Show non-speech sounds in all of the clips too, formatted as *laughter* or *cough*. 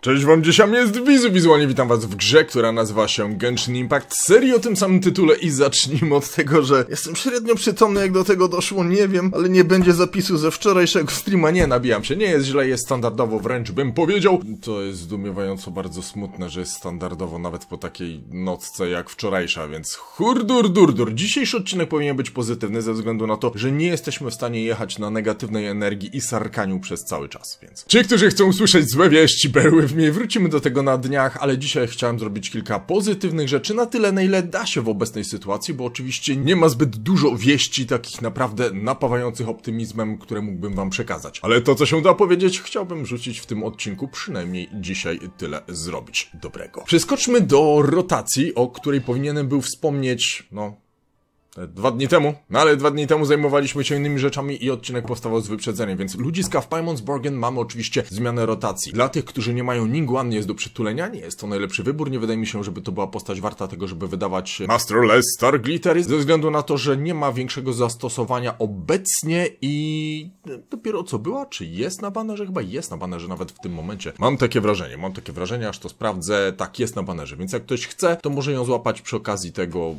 Cześć wam, dzisiaj jest Wizu Wizualnie, witam was w grze, która nazywa się Genshin Impact, serii o tym samym tytule i zacznijmy od tego, że jestem średnio przytomny, jak do tego doszło, nie wiem, ale nie będzie zapisu ze wczorajszego streama, nie, nabijam się, nie jest źle, jest standardowo, wręcz bym powiedział. To jest zdumiewająco bardzo smutne, że jest standardowo nawet po takiej nocce jak wczorajsza, więc hurdur durdur. Dzisiejszy odcinek powinien być pozytywny ze względu na to, że nie jesteśmy w stanie jechać na negatywnej energii i sarkaniu przez cały czas, więc... Ci, którzy chcą usłyszeć złe wieści, berły w niej wrócimy do tego na dniach, ale dzisiaj chciałem zrobić kilka pozytywnych rzeczy na tyle, na ile da się w obecnej sytuacji, bo oczywiście nie ma zbyt dużo wieści takich naprawdę napawających optymizmem, które mógłbym wam przekazać. Ale to, co się da powiedzieć, chciałbym rzucić w tym odcinku, przynajmniej dzisiaj tyle zrobić dobrego. Przeskoczmy do rotacji, o której powinienem był wspomnieć, no, dwa dni temu, no ale dwa dni temu zajmowaliśmy się innymi rzeczami i odcinek powstawał z wyprzedzeniem, więc ludziska w Paimonsborgen mamy oczywiście zmianę rotacji. Dla tych, którzy nie mają Ningguan, jest do przytulenia, nie jest to najlepszy wybór, nie wydaje mi się, żeby to była postać warta tego, żeby wydawać Masterless Star Glitter, ze względu na to, że nie ma większego zastosowania obecnie i dopiero co była, czy jest na banerze? Chyba jest na banerze nawet w tym momencie. Mam takie wrażenie, mam takie wrażenie, aż to sprawdzę, tak jest na banerze, więc jak ktoś chce, to może ją złapać przy okazji tego,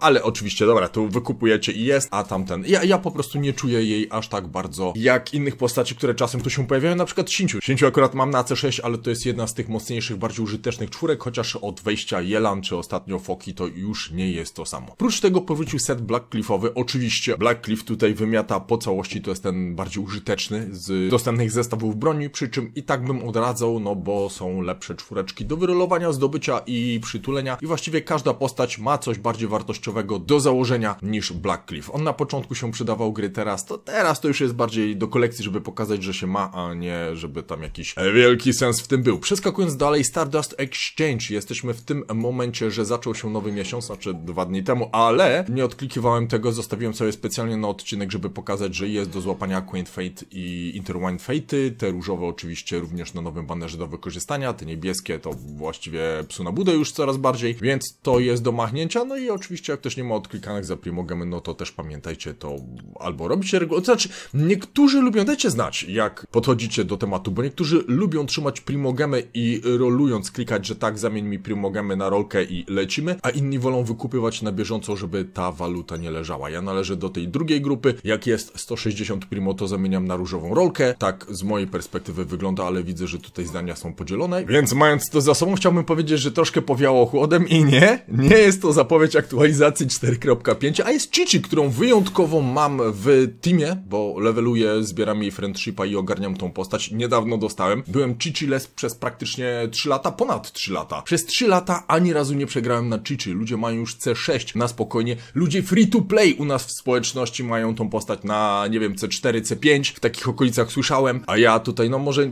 ale oczywiście, dobra, tu wykupujecie i jest, a tamten. Ja, ja po prostu nie czuję jej aż tak bardzo jak innych postaci, które czasem tu się pojawiają, na przykład Sinciu. Sinciu akurat mam na C6, ale to jest jedna z tych mocniejszych, bardziej użytecznych czwórek, chociaż od wejścia Jelan czy ostatnio Foki to już nie jest to samo. oprócz tego powrócił set Blackcliffowy. Oczywiście Blackcliff tutaj wymiata po całości, to jest ten bardziej użyteczny z dostępnych zestawów broni, przy czym i tak bym odradzał, no bo są lepsze czwóreczki do wyrolowania, zdobycia i przytulenia i właściwie każda postać ma coś bardziej wartościowego do założenia niż Black Cliff. On na początku się przydawał gry, teraz to teraz to już jest bardziej do kolekcji, żeby pokazać, że się ma, a nie żeby tam jakiś e, wielki sens w tym był. Przeskakując dalej, Stardust Exchange. Jesteśmy w tym momencie, że zaczął się nowy miesiąc, znaczy dwa dni temu, ale nie odklikiwałem tego, zostawiłem sobie specjalnie na odcinek, żeby pokazać, że jest do złapania Quaint Fate i Interwine Fate'y. Te różowe oczywiście również na nowym banerze do wykorzystania, te niebieskie to właściwie psu na budę już coraz bardziej, więc to jest do machnięcia, no i oczywiście jak ktoś nie ma odklikanych, za no to też pamiętajcie to albo robicie regularnie. To znaczy, niektórzy lubią, dajcie znać, jak podchodzicie do tematu, bo niektórzy lubią trzymać Primogamę i rolując klikać, że tak, zamień mi Primogamę na rolkę i lecimy, a inni wolą wykupywać na bieżąco, żeby ta waluta nie leżała. Ja należę do tej drugiej grupy. Jak jest 160 Primo, to zamieniam na różową rolkę. Tak z mojej perspektywy wygląda, ale widzę, że tutaj zdania są podzielone. Więc mając to za sobą, chciałbym powiedzieć, że troszkę powiało chłodem i nie, nie jest to zapowiedź aktualizacji 4.5 a jest Cici, którą wyjątkowo mam w teamie, bo leveluję, zbieram jej friendshipa i ogarniam tą postać. Niedawno dostałem. Byłem Chichiles przez praktycznie 3 lata, ponad 3 lata. Przez 3 lata ani razu nie przegrałem na Chichi. Ludzie mają już C6 na spokojnie. Ludzie free to play u nas w społeczności mają tą postać na, nie wiem, C4, C5. W takich okolicach słyszałem, a ja tutaj, no może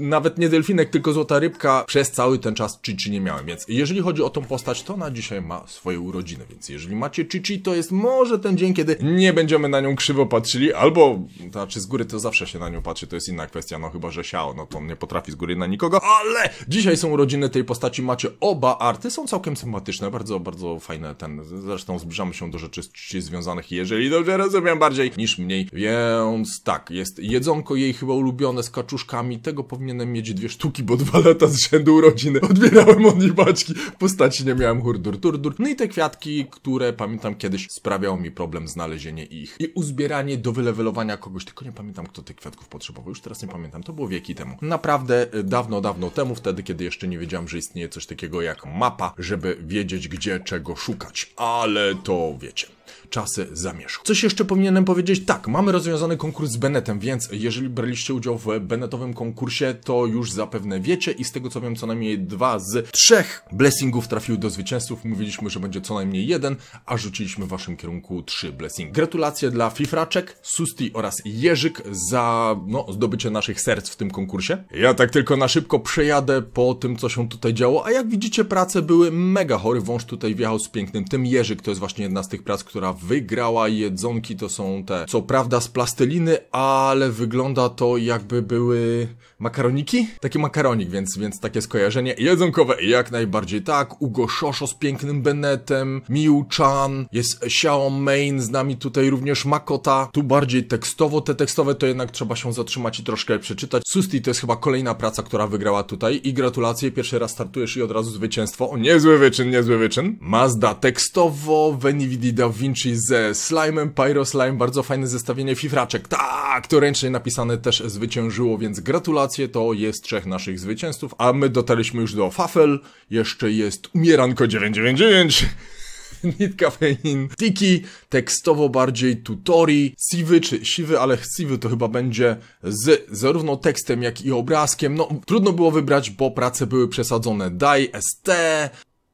nawet nie delfinek, tylko złota rybka przez cały ten czas Chichi nie miałem. Więc jeżeli chodzi o tą postać, to na dzisiaj ma swoje urodziny. Więc jeżeli macie Chichi, to jest może ten dzień, kiedy nie będziemy na nią krzywo patrzyli, albo, znaczy z góry to zawsze się na nią patrzy, to jest inna kwestia, no chyba, że siało, no to on nie potrafi z góry na nikogo, ale dzisiaj są urodziny tej postaci, macie oba arty, są całkiem sympatyczne, bardzo, bardzo fajne ten, zresztą zbliżamy się do rzeczy z Chichi związanych, jeżeli dobrze rozumiem, bardziej niż mniej, więc tak, jest jedzonko jej chyba ulubione z kaczuszkami, tego powinien powinienem mieć dwie sztuki, bo dwa lata z rzędu urodziny odbierałem od nich baczki. W postaci nie miałem hurdur turdur. No i te kwiatki, które pamiętam kiedyś sprawiało mi problem znalezienie ich i uzbieranie do wylewelowania kogoś, tylko nie pamiętam kto tych kwiatków potrzebował, już teraz nie pamiętam, to było wieki temu. Naprawdę e, dawno, dawno temu, wtedy kiedy jeszcze nie wiedziałem, że istnieje coś takiego jak mapa, żeby wiedzieć gdzie czego szukać. Ale to wiecie czasy zamieszku. Coś jeszcze powinienem powiedzieć? Tak, mamy rozwiązany konkurs z Bennettem, więc jeżeli braliście udział w Bennettowym konkursie, to już zapewne wiecie i z tego co wiem, co najmniej dwa z trzech blessingów trafiły do zwycięzców. Mówiliśmy, że będzie co najmniej jeden, a rzuciliśmy w waszym kierunku trzy blessing. Gratulacje dla Fifraczek, Susti oraz Jerzyk za no, zdobycie naszych serc w tym konkursie. Ja tak tylko na szybko przejadę po tym, co się tutaj działo, a jak widzicie, prace były mega chory. Wąż tutaj wjechał z pięknym tym. Jerzyk to jest właśnie jedna z tych prac, która wygrała jedzonki to są te, co prawda z plasteliny, ale wygląda to jakby były makaroniki? Taki makaronik, więc, więc takie skojarzenie jedzonkowe jak najbardziej tak. Ugo Szoszo z pięknym Benetem, Miu Chan, jest Xiao Main, z nami tutaj również Makota. Tu bardziej tekstowo, te tekstowe to jednak trzeba się zatrzymać i troszkę przeczytać. Susti to jest chyba kolejna praca, która wygrała tutaj i gratulacje, pierwszy raz startujesz i od razu zwycięstwo. O, niezły wyczyn, niezły wyczyn. Mazda tekstowo, Venividi Da Vinci postaci ze slime'em, Pyro Slime, bardzo fajne zestawienie fifraczek, tak, to ręcznie napisane też zwyciężyło, więc gratulacje, to jest trzech naszych zwycięzców, a my dotarliśmy już do Fafel, jeszcze jest Umieranko 999, *laughs* Nitka Fein, Tiki, tekstowo bardziej Tutori, Siwy czy Siwy, ale Siwy to chyba będzie z zarówno tekstem jak i obrazkiem, no trudno było wybrać, bo prace były przesadzone, Daj, ST,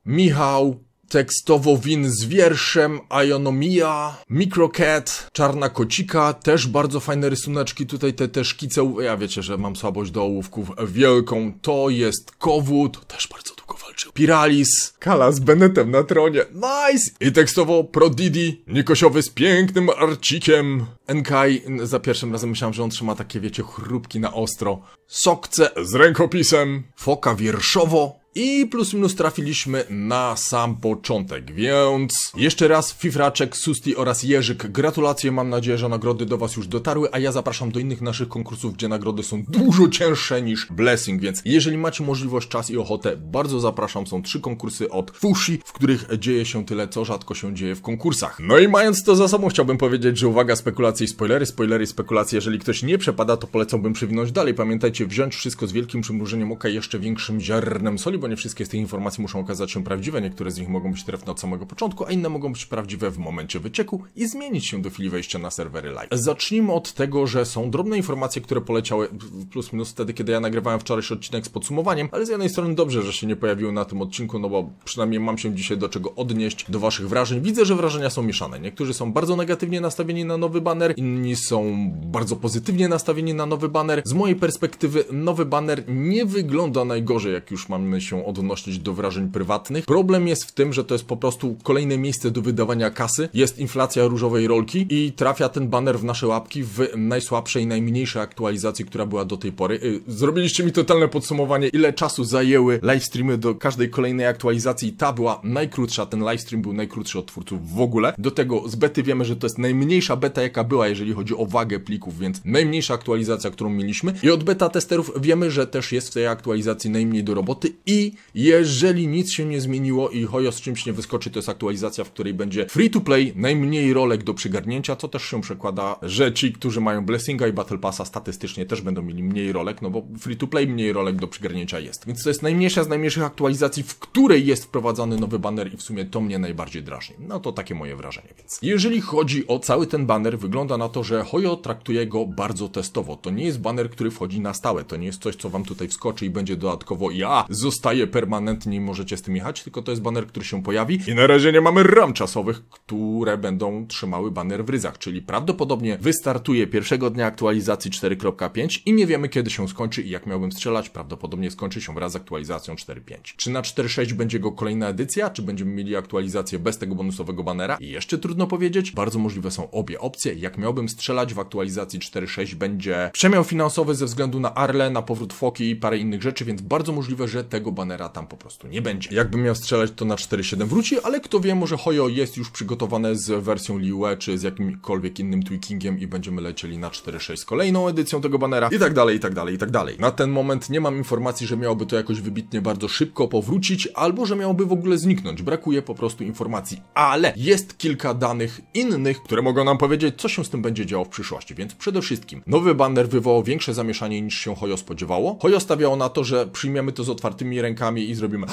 Michał, tekstowo win z wierszem, Ionomia, Microcat, Czarna Kocika, też bardzo fajne rysuneczki, tutaj te, te szkice, ja wiecie, że mam słabość do ołówków wielką, to jest Kowód, też bardzo długo walczył, Piralis, Kala z Benetem na tronie, nice! I tekstowo Prodidi, Nikosiowy z pięknym arcikiem, Enkai, za pierwszym razem myślałem, że on trzyma takie, wiecie, chrupki na ostro, Sokce z rękopisem, Foka wierszowo, i plus minus trafiliśmy na sam początek, więc jeszcze raz Fifraczek, Susti oraz Jerzyk, gratulacje, mam nadzieję, że nagrody do Was już dotarły, a ja zapraszam do innych naszych konkursów, gdzie nagrody są dużo cięższe niż Blessing, więc jeżeli macie możliwość, czas i ochotę, bardzo zapraszam, są trzy konkursy od Fushi, w których dzieje się tyle, co rzadko się dzieje w konkursach. No i mając to za sobą, chciałbym powiedzieć, że uwaga, spekulacje i spoilery, spoilery i spekulacje, jeżeli ktoś nie przepada, to polecałbym przewinąć dalej, pamiętajcie, wziąć wszystko z wielkim przymrużeniem oka jeszcze większym ziarnem soli, bo nie wszystkie z tych informacji muszą okazać się prawdziwe, niektóre z nich mogą być trefne od samego początku, a inne mogą być prawdziwe w momencie wycieku i zmienić się do chwili wejścia na serwery live. Zacznijmy od tego, że są drobne informacje, które poleciały plus minus wtedy, kiedy ja nagrywałem wczorajszy odcinek z podsumowaniem, ale z jednej strony dobrze, że się nie pojawiły na tym odcinku, no bo przynajmniej mam się dzisiaj do czego odnieść, do waszych wrażeń. Widzę, że wrażenia są mieszane. Niektórzy są bardzo negatywnie nastawieni na nowy banner, inni są bardzo pozytywnie nastawieni na nowy banner. Z mojej perspektywy nowy banner nie wygląda najgorzej, jak już mamy się odnosić do wrażeń prywatnych. Problem jest w tym, że to jest po prostu kolejne miejsce do wydawania kasy, jest inflacja różowej rolki i trafia ten baner w nasze łapki w najsłabszej, najmniejszej aktualizacji, która była do tej pory. Y, zrobiliście mi totalne podsumowanie, ile czasu zajęły livestreamy do każdej kolejnej aktualizacji. Ta była najkrótsza, ten livestream był najkrótszy od twórców w ogóle. Do tego z bety wiemy, że to jest najmniejsza beta, jaka była, jeżeli chodzi o wagę plików, więc najmniejsza aktualizacja, którą mieliśmy. I od beta testerów wiemy, że też jest w tej aktualizacji najmniej do roboty i i jeżeli nic się nie zmieniło i Hojo z czymś nie wyskoczy, to jest aktualizacja, w której będzie free to play, najmniej rolek do przygarnięcia, co też się przekłada, że ci, którzy mają Blessinga i Battle Passa statystycznie też będą mieli mniej rolek, no bo free to play mniej rolek do przygarnięcia jest. Więc to jest najmniejsza z najmniejszych aktualizacji, w której jest wprowadzany nowy banner i w sumie to mnie najbardziej drażni. No to takie moje wrażenie więc. Jeżeli chodzi o cały ten banner, wygląda na to, że Hojo traktuje go bardzo testowo. To nie jest banner, który wchodzi na stałe. To nie jest coś, co wam tutaj wskoczy i będzie dodatkowo ja został staje permanentnie i możecie z tym jechać, tylko to jest baner, który się pojawi i na razie nie mamy ram czasowych, które będą trzymały baner w ryzach, czyli prawdopodobnie wystartuje pierwszego dnia aktualizacji 4.5 i nie wiemy kiedy się skończy i jak miałbym strzelać, prawdopodobnie skończy się wraz z aktualizacją 4.5. Czy na 4.6 będzie go kolejna edycja, czy będziemy mieli aktualizację bez tego bonusowego banera? I jeszcze trudno powiedzieć, bardzo możliwe są obie opcje. Jak miałbym strzelać w aktualizacji 4.6 będzie przemiał finansowy ze względu na Arle, na powrót Foki i parę innych rzeczy, więc bardzo możliwe, że tego banera tam po prostu nie będzie. Jakbym miał strzelać, to na 4.7 wróci, ale kto wie, może Hoyo jest już przygotowane z wersją Liue, czy z jakimkolwiek innym tweakingiem i będziemy lecieli na 4.6 z kolejną edycją tego banera i tak dalej, i tak dalej, i tak dalej. Na ten moment nie mam informacji, że miałoby to jakoś wybitnie bardzo szybko powrócić, albo że miałoby w ogóle zniknąć. Brakuje po prostu informacji, ale jest kilka danych innych, które mogą nam powiedzieć, co się z tym będzie działo w przyszłości, więc przede wszystkim nowy banner wywołał większe zamieszanie niż się Hoyo spodziewało. Hoyo stawiało na to, że przyjmiemy to z otwartymi rękami rękami i zrobimy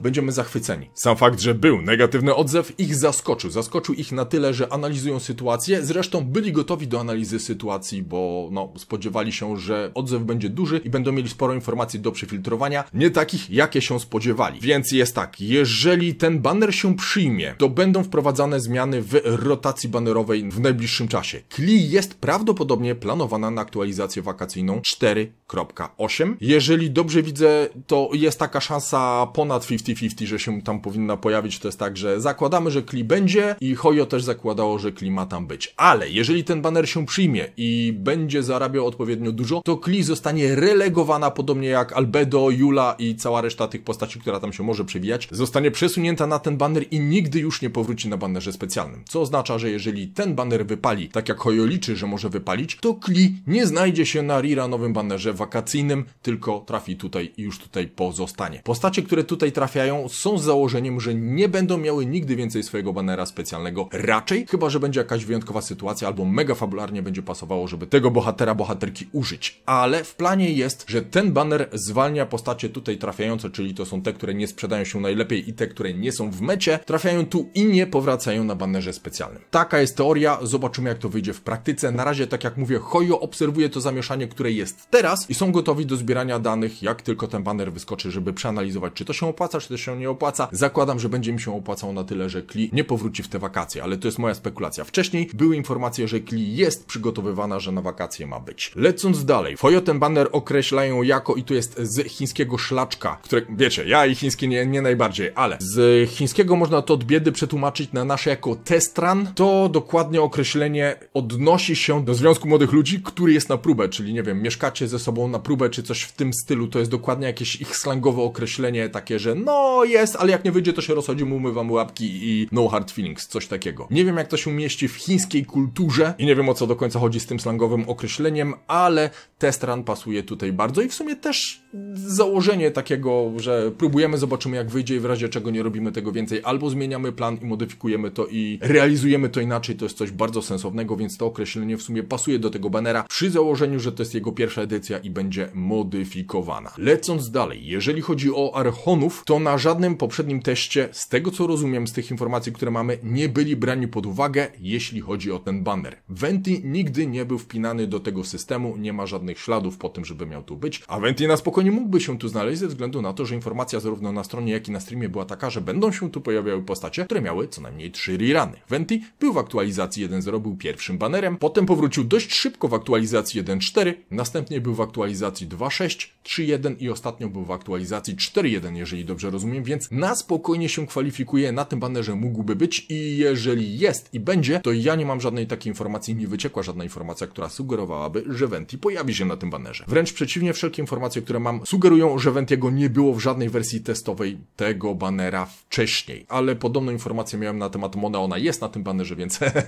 będziemy zachwyceni. Sam fakt, że był negatywny odzew ich zaskoczył. Zaskoczył ich na tyle, że analizują sytuację. Zresztą byli gotowi do analizy sytuacji, bo no, spodziewali się, że odzew będzie duży i będą mieli sporo informacji do przefiltrowania, nie takich, jakie się spodziewali. Więc jest tak, jeżeli ten banner się przyjmie, to będą wprowadzane zmiany w rotacji banerowej w najbliższym czasie. Kli jest prawdopodobnie planowana na aktualizację wakacyjną 4.8. Jeżeli dobrze widzę, to jest taka taka szansa ponad 50-50, że się tam powinna pojawić. To jest tak, że zakładamy, że Kli będzie i Hojo też zakładało, że Kli ma tam być. Ale jeżeli ten baner się przyjmie i będzie zarabiał odpowiednio dużo, to Kli zostanie relegowana, podobnie jak Albedo, Jula i cała reszta tych postaci, która tam się może przewijać, zostanie przesunięta na ten baner i nigdy już nie powróci na banerze specjalnym. Co oznacza, że jeżeli ten baner wypali, tak jak Hojo liczy, że może wypalić, to Kli nie znajdzie się na Rira nowym banerze wakacyjnym, tylko trafi tutaj i już tutaj pozostanie stanie. Postacie, które tutaj trafiają są z założeniem, że nie będą miały nigdy więcej swojego banera specjalnego, raczej, chyba że będzie jakaś wyjątkowa sytuacja albo mega fabularnie będzie pasowało, żeby tego bohatera, bohaterki użyć. Ale w planie jest, że ten banner zwalnia postacie tutaj trafiające, czyli to są te, które nie sprzedają się najlepiej i te, które nie są w mecie, trafiają tu i nie powracają na banerze specjalnym. Taka jest teoria, zobaczymy jak to wyjdzie w praktyce. Na razie, tak jak mówię, Hojo obserwuje to zamieszanie, które jest teraz i są gotowi do zbierania danych, jak tylko ten banner wyskoczy, żeby przeanalizować, czy to się opłaca, czy to się nie opłaca. Zakładam, że będzie mi się opłacało na tyle, że Kli nie powróci w te wakacje, ale to jest moja spekulacja. Wcześniej były informacje, że Kli jest przygotowywana, że na wakacje ma być. Lecąc dalej, Foyo ten banner określają jako, i tu jest z chińskiego szlaczka, które, wiecie, ja i chiński nie, nie najbardziej, ale z chińskiego można to od biedy przetłumaczyć na nasze jako testran. To dokładnie określenie odnosi się do Związku Młodych Ludzi, który jest na próbę, czyli nie wiem, mieszkacie ze sobą na próbę, czy coś w tym stylu, to jest dokładnie jakieś ich slangowe określenie takie, że no jest, ale jak nie wyjdzie, to się rozchodzimy, wam łapki i no hard feelings, coś takiego. Nie wiem, jak to się umieści w chińskiej kulturze i nie wiem, o co do końca chodzi z tym slangowym określeniem, ale test run pasuje tutaj bardzo i w sumie też założenie takiego, że próbujemy, zobaczymy jak wyjdzie i w razie czego nie robimy tego więcej, albo zmieniamy plan i modyfikujemy to i realizujemy to inaczej, to jest coś bardzo sensownego, więc to określenie w sumie pasuje do tego banera przy założeniu, że to jest jego pierwsza edycja i będzie modyfikowana. Lecąc dalej, jeżeli chodzi o archonów, to na żadnym poprzednim teście, z tego co rozumiem z tych informacji, które mamy, nie byli brani pod uwagę, jeśli chodzi o ten banner. Venti nigdy nie był wpinany do tego systemu, nie ma żadnych śladów po tym, żeby miał tu być, a Venti na spokojnie mógłby się tu znaleźć ze względu na to, że informacja zarówno na stronie, jak i na streamie była taka, że będą się tu pojawiały postacie, które miały co najmniej 3 rirany. Venti był w aktualizacji 1.0, był pierwszym banerem, potem powrócił dość szybko w aktualizacji 1.4, następnie był w aktualizacji 2.6, 3.1 i ostatnio był w aktualizacji rywalizacji 4-1, jeżeli dobrze rozumiem, więc na spokojnie się kwalifikuje, na tym bannerze mógłby być i jeżeli jest i będzie, to ja nie mam żadnej takiej informacji, nie wyciekła żadna informacja, która sugerowałaby, że Venti pojawi się na tym bannerze. Wręcz przeciwnie, wszelkie informacje, które mam, sugerują, że Ventiego nie było w żadnej wersji testowej tego banera wcześniej, ale podobną informację miałem na temat Mona, ona jest na tym bannerze, więc *laughs* okej,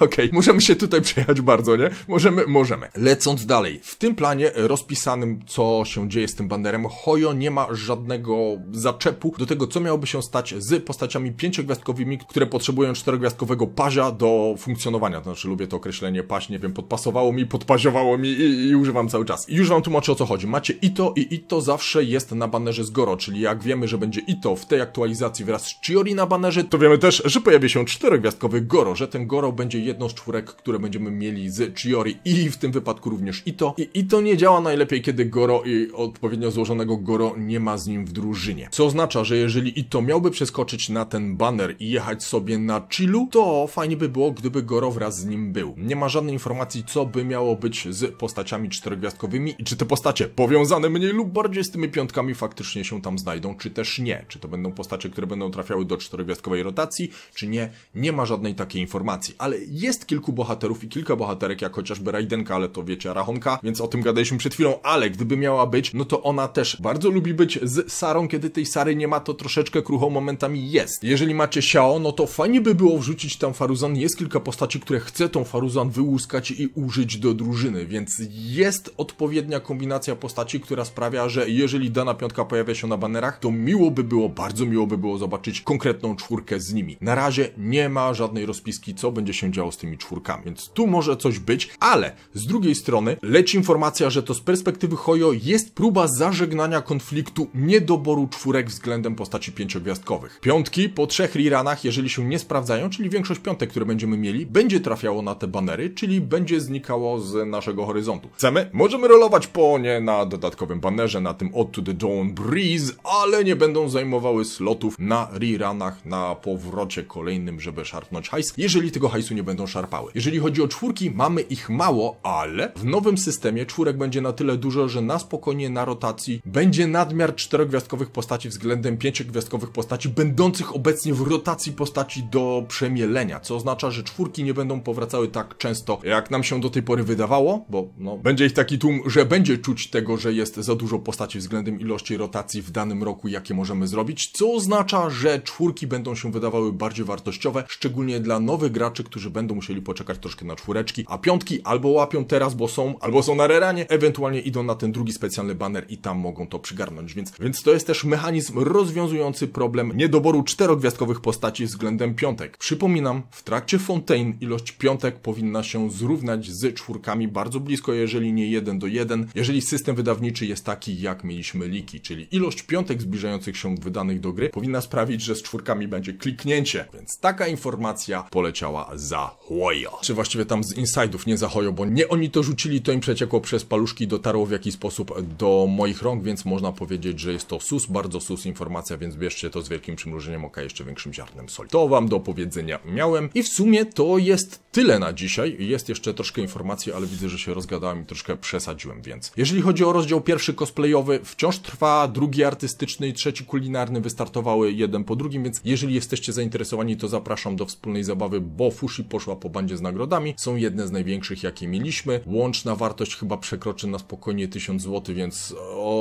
okay. możemy się tutaj przejechać bardzo, nie? Możemy, możemy. Lecąc dalej, w tym planie rozpisanym, co się dzieje z tym bannerem, Hojo nie ma żadnego zaczepu do tego, co miałoby się stać z postaciami pięciogwiazdkowymi, które potrzebują czterogwiazdkowego pazia do funkcjonowania. To znaczy, lubię to określenie paź, nie wiem, podpasowało mi, podpaziowało mi i, i używam cały czas. I już wam tłumaczę o co chodzi. Macie Ito i Ito zawsze jest na banerze z Goro, czyli jak wiemy, że będzie Ito w tej aktualizacji wraz z Chiori na banerze, to wiemy też, że pojawi się czterogwiazdkowy Goro, że ten Goro będzie jedną z czwórek, które będziemy mieli z Chiori i w tym wypadku również Ito. I Ito nie działa najlepiej, kiedy Goro i odpowiednio złożonego Goro nie nie ma z nim w drużynie. Co oznacza, że jeżeli Ito miałby przeskoczyć na ten banner i jechać sobie na chillu, to fajnie by było, gdyby Goro wraz z nim był. Nie ma żadnej informacji, co by miało być z postaciami czterogwiazdkowymi i czy te postacie powiązane mniej lub bardziej z tymi piątkami faktycznie się tam znajdą, czy też nie. Czy to będą postacie, które będą trafiały do czterogwiazdkowej rotacji, czy nie. Nie ma żadnej takiej informacji, ale jest kilku bohaterów i kilka bohaterek, jak chociażby Raidenka, ale to wiecie, Rahonka, więc o tym gadaliśmy przed chwilą, ale gdyby miała być, no to ona też bardzo lubi być być z Sarą, kiedy tej Sary nie ma, to troszeczkę kruchą momentami jest. Jeżeli macie Xiao, no to fajnie by było wrzucić tam Faruzan. Jest kilka postaci, które chce tą Faruzan wyłuskać i użyć do drużyny, więc jest odpowiednia kombinacja postaci, która sprawia, że jeżeli dana piątka pojawia się na banerach, to miło by było, bardzo miło by było zobaczyć konkretną czwórkę z nimi. Na razie nie ma żadnej rozpiski, co będzie się działo z tymi czwórkami, więc tu może coś być, ale z drugiej strony leci informacja, że to z perspektywy Hoyo jest próba zażegnania konfliktu prostu niedoboru czwórek względem postaci pięciogwiazdkowych. Piątki po trzech riranach, jeżeli się nie sprawdzają, czyli większość piątek, które będziemy mieli, będzie trafiało na te banery, czyli będzie znikało z naszego horyzontu. Chcemy? Możemy rolować po nie na dodatkowym banerze, na tym Out to the Dawn Breeze, ale nie będą zajmowały slotów na riranach, na powrocie kolejnym, żeby szarpnąć hajs, jeżeli tego hajsu nie będą szarpały. Jeżeli chodzi o czwórki, mamy ich mało, ale w nowym systemie czwórek będzie na tyle dużo, że na spokojnie na rotacji będzie nadmiar pomiar czterogwiazdkowych postaci względem pięciogwiazdkowych postaci będących obecnie w rotacji postaci do przemielenia, co oznacza, że czwórki nie będą powracały tak często, jak nam się do tej pory wydawało, bo no, będzie ich taki tłum, że będzie czuć tego, że jest za dużo postaci względem ilości rotacji w danym roku, jakie możemy zrobić, co oznacza, że czwórki będą się wydawały bardziej wartościowe, szczególnie dla nowych graczy, którzy będą musieli poczekać troszkę na czwóreczki, a piątki albo łapią teraz, bo są, albo są na reranie, ewentualnie idą na ten drugi specjalny banner i tam mogą to przygarnąć więc, więc to jest też mechanizm rozwiązujący problem niedoboru czterogwiazdkowych postaci względem piątek. Przypominam, w trakcie Fontaine ilość piątek powinna się zrównać z czwórkami bardzo blisko, jeżeli nie 1 do 1, jeżeli system wydawniczy jest taki, jak mieliśmy liki, czyli ilość piątek zbliżających się wydanych do gry powinna sprawić, że z czwórkami będzie kliknięcie, więc taka informacja poleciała za Hoyo. Czy właściwie tam z insidów, nie za Hoyo, bo nie oni to rzucili, to im przeciekło przez paluszki, dotarło w jakiś sposób do moich rąk, więc można powiedzieć, powiedzieć, że jest to sus, bardzo sus informacja, więc bierzcie to z wielkim przymrużeniem oka, jeszcze większym ziarnem soli. To wam do powiedzenia miałem i w sumie to jest tyle na dzisiaj. Jest jeszcze troszkę informacji, ale widzę, że się rozgadałem i troszkę przesadziłem, więc jeżeli chodzi o rozdział pierwszy cosplayowy, wciąż trwa, drugi artystyczny i trzeci kulinarny wystartowały jeden po drugim, więc jeżeli jesteście zainteresowani, to zapraszam do wspólnej zabawy, bo Fushi poszła po bandzie z nagrodami. Są jedne z największych, jakie mieliśmy. Łączna wartość chyba przekroczy na spokojnie 1000 zł, więc o...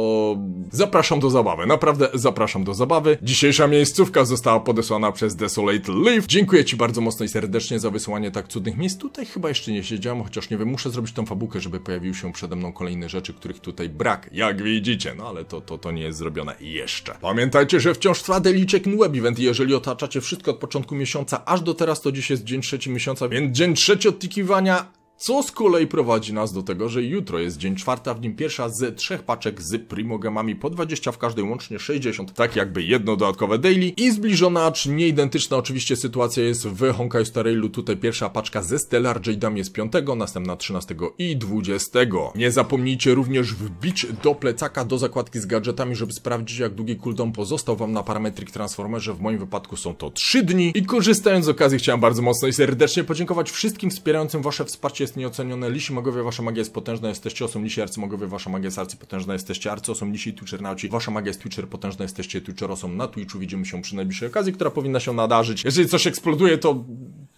Zap zapraszam do zabawy. Naprawdę zapraszam do zabawy. Dzisiejsza miejscówka została podesłana przez Desolate Leaf. Dziękuję Ci bardzo mocno i serdecznie za wysłanie tak cudnych miejsc. Tutaj chyba jeszcze nie siedziałem, chociaż nie wiem, muszę zrobić tą fabułkę, żeby pojawiły się przede mną kolejne rzeczy, których tutaj brak. Jak widzicie, no ale to, to, to nie jest zrobione jeszcze. Pamiętajcie, że wciąż trwa Deliczek Web Event jeżeli otaczacie wszystko od początku miesiąca aż do teraz, to dziś jest dzień trzeci miesiąca, więc dzień trzeci odtikiwania co z kolei prowadzi nas do tego, że jutro jest dzień czwarta w nim pierwsza z trzech paczek z primogamami po 20 w każdej łącznie 60, tak jakby jedno dodatkowe daily i zbliżona, acz nie identyczna oczywiście sytuacja jest w Honkai Star Railu. Tutaj pierwsza paczka ze Stellar Jade'ami jest 5, następna 13 i 20. Nie zapomnijcie również wbić do plecaka do zakładki z gadżetami, żeby sprawdzić jak długi cooldown pozostał wam na parametric Transformerze. W moim wypadku są to 3 dni i korzystając z okazji chciałem bardzo mocno i serdecznie podziękować wszystkim wspierającym wasze wsparcie jest nieocenione. Lisi magowie, wasza magia jest potężna, jesteście osą lisi, arcymagowie, wasza magia jest arcypotężna, jesteście arcyosą lisi, nauci, wasza magia jest twitcher potężna, jesteście twitcherosą na Twitchu. Widzimy się przy najbliższej okazji, która powinna się nadarzyć. Jeżeli coś eksploduje, to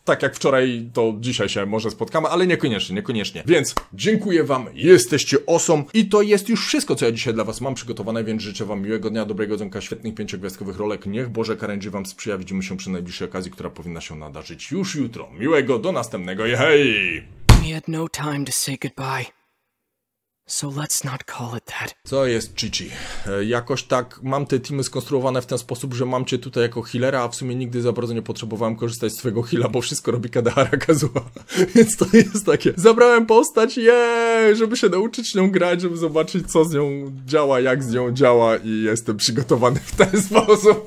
tak jak wczoraj, to dzisiaj się może spotkamy, ale niekoniecznie, niekoniecznie. Więc dziękuję wam, jesteście osom i to jest już wszystko, co ja dzisiaj dla was mam przygotowane, więc życzę wam miłego dnia, dobrego dzonka, świetnych pięciogwiazdkowych rolek. Niech Boże Karędzi wam sprzyja, widzimy się przy najbliższej okazji, która powinna się nadarzyć już jutro. Miłego, do następnego i hej! had no time to say goodbye. So let's not call it that. Co jest Chichi? E, jakoś tak mam te teamy skonstruowane w ten sposób, że mam cię tutaj jako healera, a w sumie nigdy za bardzo nie potrzebowałem korzystać z twojego heala, bo wszystko robi Kadahara Kazuha. *laughs* Więc to jest takie. Zabrałem postać, jej, żeby się nauczyć nią grać, żeby zobaczyć co z nią działa, jak z nią działa i jestem przygotowany w ten *laughs* sposób.